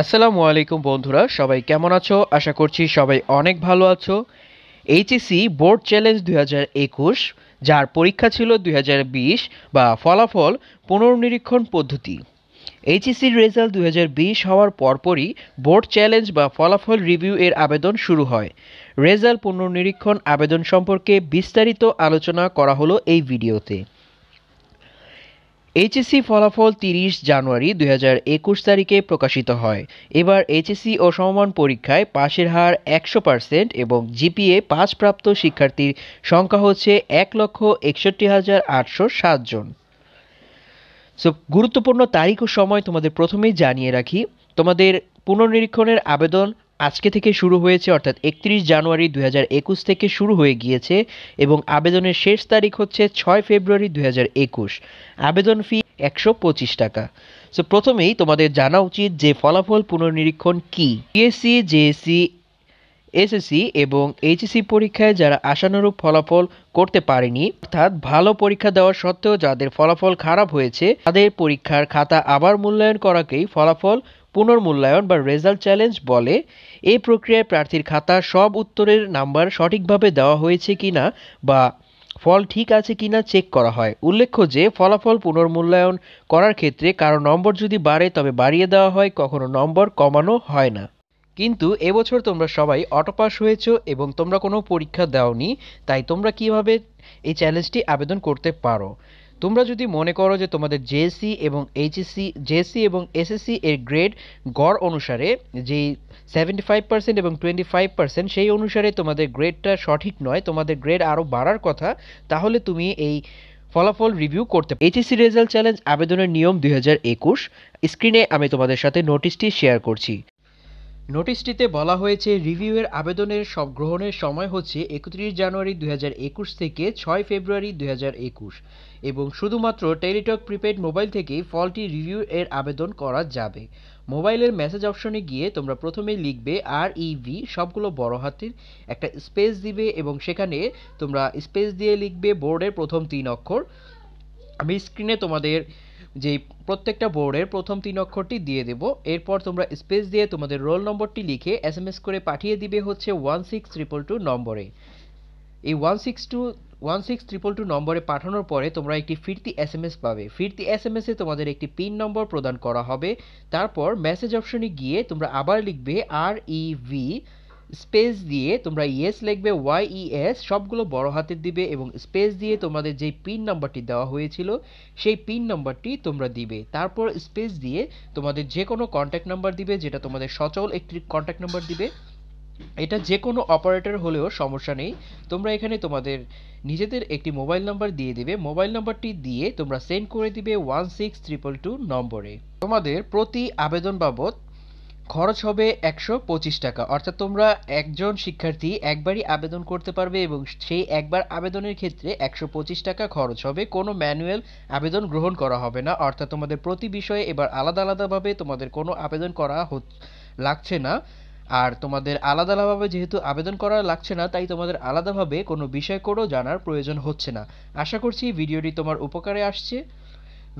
আসসালামু আলাইকুম বন্ধুরা সবাই কেমন আছো আশা করছি সবাই অনেক ভালো আছো এইচএসি বোর্ড চ্যালেঞ্জ দুই যার পরীক্ষা ছিল দুই বা ফলাফল পুনর্নিরীক্ষণ পদ্ধতি এইচএসির e রেজাল্ট দুই হওয়ার পরপরই বোর্ড চ্যালেঞ্জ বা ফলাফল রিভিউ এর আবেদন শুরু হয় রেজাল্ট পুনর্নিরীক্ষণ আবেদন সম্পর্কে বিস্তারিত আলোচনা করা হলো এই ভিডিওতে এইচএসি ফলাফল তিরিশ জানুয়ারি দুই তারিখে প্রকাশিত হয় এবার এইচএসি ও সমমান পরীক্ষায় পাশের হার একশো পার্সেন্ট এবং জিপিএ পাঁচ প্রাপ্ত শিক্ষার্থীর সংখ্যা হচ্ছে এক লক্ষ একষট্টি হাজার আটশো সাতজন সো গুরুত্বপূর্ণ তারিখ ও সময় তোমাদের প্রথমেই জানিয়ে রাখি তোমাদের পুনর্নিরীক্ষণের আবেদন আজকে থেকে শুরু হয়েছে অর্থাৎ একত্রিশ জানুয়ারি দুই থেকে শুরু হয়ে গিয়েছে এবং আবেদনের শেষ তারিখ হচ্ছে ছয় ফেব্রুয়ারি দুই আবেদন ফি একশো টাকা সো প্রথমেই তোমাদের জানা উচিত যে ফলাফল পুনর্নিরীক্ষণ কী পিএসসি জেএসসি এসএসসি এবং এইচএসসি পরীক্ষায় যারা আশানুরূপ ফলাফল করতে পারেনি অর্থাৎ ভালো পরীক্ষা দেওয়া সত্ত্বেও যাদের ফলাফল খারাপ হয়েছে তাদের পরীক্ষার খাতা আবার মূল্যায়ন করাকেই ফলাফল পুনর্মূল্যায়ন বা রেজাল্ট চ্যালেঞ্জ বলে এই প্রক্রিয়ায় প্রার্থীর খাতা সব উত্তরের নাম্বার সঠিকভাবে দেওয়া হয়েছে কি না বা ফল ঠিক আছে কি না চেক করা হয় উল্লেখ্য যে ফলাফল পুনর্মূল্যায়ন করার ক্ষেত্রে কারো নম্বর যদি বাড়ে তবে বাড়িয়ে দেওয়া হয় কখনো নম্বর কমানো হয় না কিন্তু এবছর তোমরা সবাই অটোপাস হয়েছ এবং তোমরা কোনো পরীক্ষা দাওনি তাই তোমরা কিভাবে এই চ্যালেঞ্জটি আবেদন করতে পারো তোমরা যদি মনে করো যে তোমাদের জেএসি এবং এইচএসি জেএসি এবং এসএসসি এর গ্রেড গড় অনুসারে যেই সেভেন্টি ফাইভ পার্সেন্ট এবং টোয়েন্টি ফাইভ পার্সেন্ট সেই অনুসারে তোমাদের গ্রেডটা সঠিক নয় তোমাদের গ্রেড আরও বাড়ার কথা তাহলে তুমি এই ফলাফল রিভিউ করতে এইচএসসি রেজাল্ট চ্যালেঞ্জ আবেদনের নিয়ম দুই স্ক্রিনে আমি তোমাদের সাথে নোটিশটি শেয়ার করছি নোটিশটিতে বলা হয়েছে রিভিউয়ের আবেদনের সব গ্রহণের সময় হচ্ছে একত্রিশ জানুয়ারি দু থেকে ছয় ফেব্রুয়ারি দু এবং শুধুমাত্র টেলিটক প্রিপেড মোবাইল থেকেই ফলটি রিভিউ এর আবেদন করা যাবে মোবাইলের মেসেজ অপশনে গিয়ে তোমরা প্রথমে লিখবে আর ইভি e সবগুলো বড় হাতের একটা স্পেস দিবে এবং সেখানে তোমরা স্পেস দিয়ে লিখবে বোর্ডের প্রথম তিন অক্ষর আমি স্ক্রিনে তোমাদের যে প্রত্যেকটা বোর্ডের প্রথম তিন অক্ষরটি দিয়ে দেব এরপর তোমরা স্পেস দিয়ে তোমাদের রোল নম্বরটি লিখে এস করে পাঠিয়ে দিবে হচ্ছে ওয়ান সিক্স ট্রিপল টু নম্বরে এই one six two one six triple two নম্বরে পাঠানোর পরে তোমরা একটি ফিরতি এস এম এস পাবে ফিরতি এস এম তোমাদের একটি পিন নম্বর প্রদান করা হবে তারপর মেসেজ অপশনে গিয়ে তোমরা আবার লিখবে আর ই ভি স্পেস দিয়ে তোমরা ইয়েস লিখবে ওয়াই ইএস e সবগুলো বড় হাতের দিবে এবং স্পেস দিয়ে তোমাদের যেই পিন নাম্বারটি দেওয়া হয়েছিল সেই পিন নাম্বারটি তোমরা দিবে তারপর স্পেস দিয়ে তোমাদের যে কোনো কন্ট্যাক্ট নাম্বার দিবে যেটা তোমাদের সচল একটি কন্ট্যাক্ট নাম্বার দিবে এটা যে কোনো অপারেটর হলেও সমস্যা নেই তোমরা এখানে তোমাদের নিজেদের একটি মোবাইল নাম্বার দিয়ে দিবে মোবাইল নাম্বারটি দিয়ে তোমরা সেন্ড করে দিবে ওয়ান সিক্স ট্রিপল টু নম্বরে তোমাদের প্রতি আবেদন বাবদ খরচ হবে একশো পঁচিশ টাকা অর্থাৎ তোমরা একজন শিক্ষার্থী একবারই আবেদন করতে পারবে এবং সেই একবার আবেদনের ক্ষেত্রে একশো পঁচিশ টাকা খরচ হবে কোনো ম্যানুয়াল আবেদন গ্রহণ করা হবে না অর্থাৎ তোমাদের প্রতি বিষয়ে এবার আলাদা আলাদাভাবে তোমাদের কোনো আবেদন করা লাগছে না আর তোমাদের আলাদা আলাদাভাবে যেহেতু আবেদন করা লাগছে না তাই তোমাদের আলাদাভাবে কোনো বিষয় করেও জানার প্রয়োজন হচ্ছে না আশা করছি ভিডিওটি তোমার উপকারে আসছে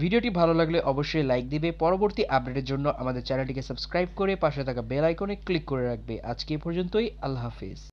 ভিডিওটি ভালো লাগলে অবশ্যই লাইক দিবে পরবর্তী আপডেটের জন্য আমাদের চ্যানেলটিকে সাবস্ক্রাইব করে পাশে থাকা বেল আইকনে ক্লিক করে রাখবে আজকে পর্যন্তই আল্লাহ হাফিজ